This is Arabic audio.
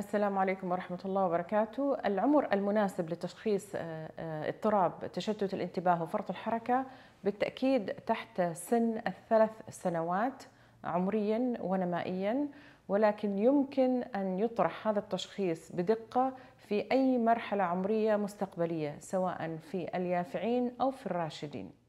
السلام عليكم ورحمة الله وبركاته العمر المناسب لتشخيص آه، آه، اضطراب تشتت الانتباه وفرط الحركة بالتأكيد تحت سن الثلاث سنوات عمريا ونمائيا ولكن يمكن أن يطرح هذا التشخيص بدقة في أي مرحلة عمرية مستقبلية سواء في اليافعين أو في الراشدين